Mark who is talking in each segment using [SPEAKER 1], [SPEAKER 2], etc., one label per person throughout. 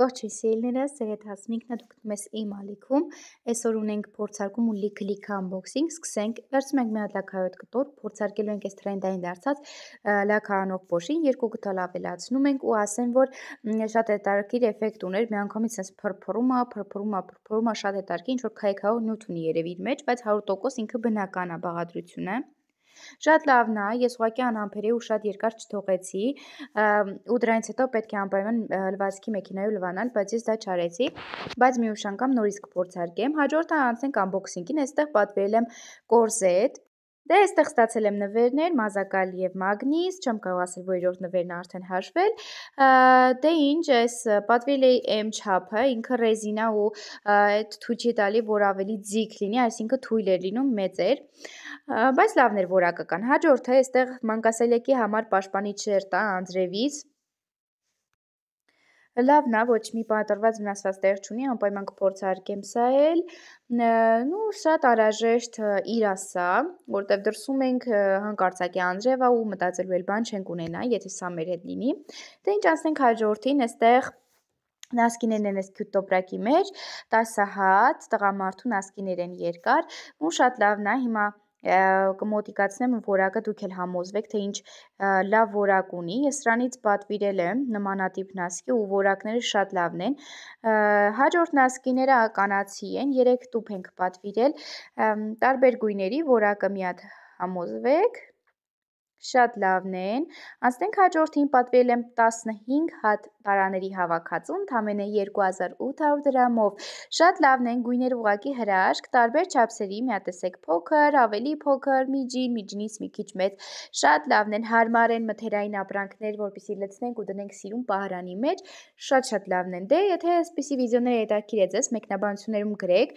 [SPEAKER 1] Ողջույն սիրելիներս, ձեր հետ Հասմիկն է, դուք գտնում ես իմ ալիքում։ Այսօր ունենք փորձարկում ու լիք-լիք unboxing, սկսենք։ Վերցում ենք մի հատ լաքարոտ կտոր, փորձարկելու ենք այս տրենդային դարձած լաքարանող փոշին, երկու գտալ ավելացնում ենք ու ասեմ, որ շատ հետաքրքիր էֆեկտ ուներ, միանգամից էս փրփռում է, փրփռում է, փրփռում է, շատ հետաքրքիր, ինչ որ քայքայող նյութ ունի երևի իր մեջ, բայց 100% ինքը բնական է բաղադրությունը։ Շատ լավն է, ես ուղղակի անհամբերեի ու շատ երկար չթողեցի, ու դրանից հետո պետք է անպայման լվացքի մեքենայով լվանալ, բայց ես դա չարեցի, բայց մի ուշ անգամ նորից կփորձարկեմ։ Հաջորդը անցենք unboxing-ին, այստեղ պատվիրել եմ կորզետ, Դե այստեղ ստացել եմ նվերներ, մազակալ եւ մագնիս, չեմ կարող ասել, որ երրորդ նվերն արդեն հաշվել։ Դե ինչ, այս պատվիլեի M չափը, ինքը ռեզինա ու այդ թույլ տալի, որ ավելի ձիգ լինի, այսինքն թույլ էր լինում մեծ էր։ Բայց լավն էր որակը կան։ Հաջորդը այստեղ մանկասելեկի համար պաշտպանիչ էր տա անձրևից Լավն է, ոչ մի պատրված վնասված տեղ չունի, անպայման կփորձարկեմ սա էլ։ Նու շատ արաժեշտ իրասա, որտեվ դրսում ենք հանկարծակի անձրևա ու մտածելու էլ բան չենք ունենա, եթե սա մեր հետ լինի։ Դե ինչ ասենք հաջորդին, այստեղ Նասկիներն են այս քյութ տոպրակի մեջ, տասահատ, տղամարդու նասկիներ են երկար, ու շատ լավն է, հիմա կմոտիկացնեմ, որակը դուք էլ համոզվեք, թե ինչ լավ որակ ունի։ Ես սրանից պատվիրել եմ նմանատիպ նասկի ու որակները շատ լավն են։ Հաջորդ նասկիները կանացի են, 3 տուփ ենք պատվիրել, տարբեր գույների, որակը միատ համոզվեք։ Շատ լավն են։ Անցնենք հաջորդին պատվել եմ 15 հատ տարաների հավաքածու ընդամենը 2800 դրամով։ Շատ լավն են գույներ ուղակի հրաշք, տարբեր չափսերի, միատեսեք փոքր, ավելի փոքր, միջին, միջինից մի քիչ մեծ։ Շատ լավն են, հարմար են մթերային ապրանքներ, որպեսզի լցնենք ու դնենք սիրուն պահարանի մեջ։ Շատ-շատ լավն են։ Դե եթե այսպիսի վիդեոները հետաքրքիր է ձեզ, մեկնաբանություններում գրեք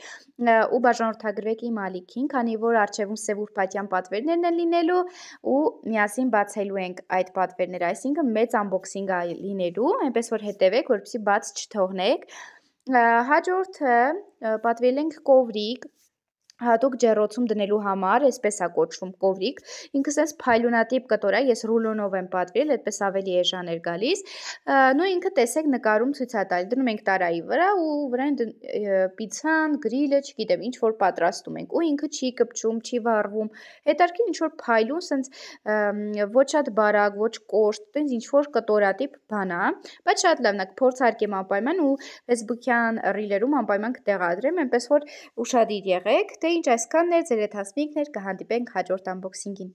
[SPEAKER 1] ու բաժանորդագրվեք իմ ալիքին, քանի որ արժևում Սևուր Փաթյան պատվերներն են լինելու ու միասին բացելու ենք այդ պատվերները, այսինքն մեծ unboxing-ը լինելու, այնպես որ հետևեք, որպեսզի բաց չթողնեք։ Հաջորդը պատվել ենք կովրիկ, հատուկ ջեռոցում դնելու համար, այսպես է կոչվում կովրիկ։ Ինքը sense փայլունատիպ կտոր է, ես ռուլոնով եմ պատրել, այդպես ավելի էժան էր գալիս։ Նու ինքը տեսեք նկարում ցույց է տալիս, դնում ենք տարայի վրա ու վրան պիցան, գրիլը, չգիտեմ, ինչ որ պատրաստում ենք ու ինքը չի կպչում, չի վառվում։ Հետարքին ինչ որ փայլուն sense ոչ շատ բարակ, ոչ կոշտ, տենց ինչ որ կտորատիպ բան է, բայց շատ լավն է, փորձարկեմ անպայման ու Facebook-յան ռիլերում անպայման կտեղադրեմ, այնպես որ ուշադիր եղեք, թե ինչ այսքան ներձ երեթասմիկներ կհանդիպենք հաջորդ ամբոքսինգին։